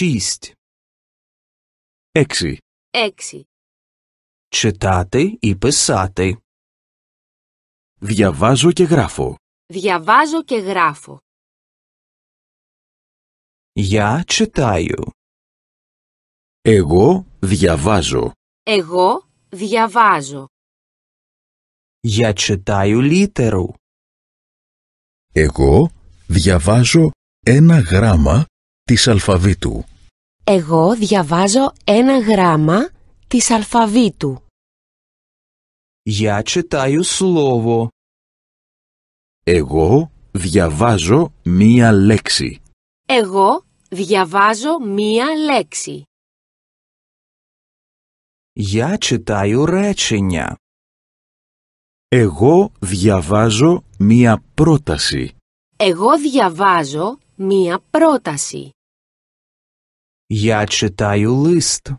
6. 6. ή Читати Διαβάζω και γράφω. Διαβάζω και γράφω. Я читаю. Εγώ διαβάζω. Εγώ διαβάζω. Я читаю літеру. Εγώ διαβάζω ένα γράμμα της αλφαβήτου. Εγώ διαβάζω ένα γράμμα της αλφαβήτου. Я читаю слово. Εγώ διαβάζω μία λέξη. Εγώ διαβάζω μία λέξη. Я читаю речення. Εγώ διαβάζω μία πρόταση. Εγώ διαβάζω μία πρόταση. Я читаю лист.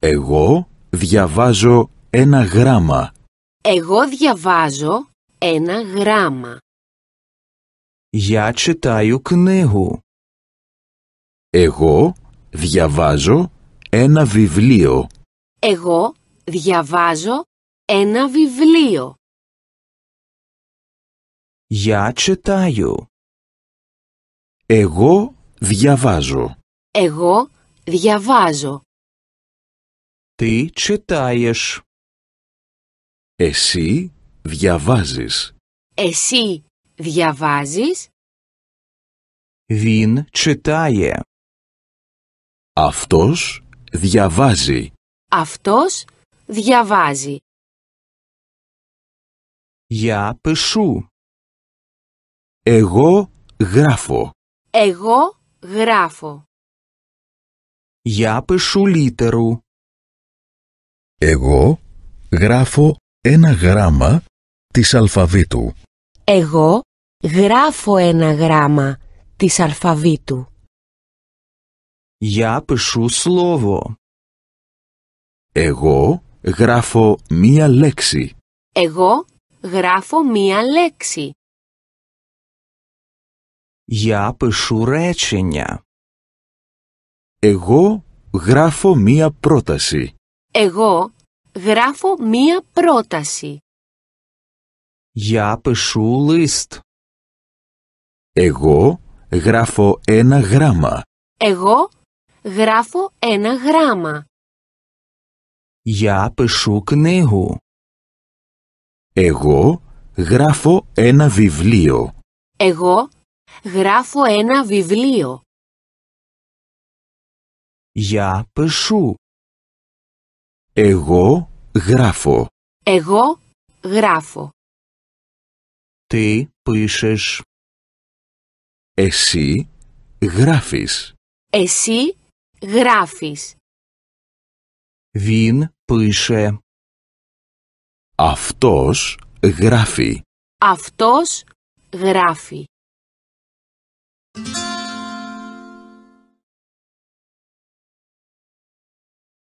Εγώ διαβάζω ένα γράμμα. Εγώ διαβάζω ένα γράμμα. Я читаю книгу. Εγώ διαβάζω ένα βιβλίο. Εγώ διαβάζω ένα βιβλίο. Я читаю. Εγώ διαβάζω. Εγώ διαβάζω. Τι читаешь. Εσύ διαβάζεις. Εσύ διαβάζεις. Διν читає. Αυτός διαβάζει. Αυτός διαβάζει. Για πεσού. Εγώ γράφω. Εγώ γράφω. Я пишу литеру. Εγώ γράφω ένα γράμμα της αλφαβήτου. Εγώ γράφω ένα γράμμα της αλφαβήτου. Я пишу слово. Εγώ γράφω μία λέξη. Εγώ γράφω μία λέξη. Я пишу речення. Εγώ γράφω μία πρόταση. Εγώ γράφω μία πρόταση. Για пишу лист. Εγώ γράφω ένα γράμμα. Εγώ γράφω ένα γράμμα. Για пишу книгу. Εγώ γράφω ένα βιβλίο. Εγώ γράφω ένα βιβλίο. Я пишу. Εγώ γράφω. Εγώ γράφω. Ты пишешь. Εσύ γράφεις. Εσύ γράφεις. Він пише. Αυτός γράφει. Αυτός γράφει.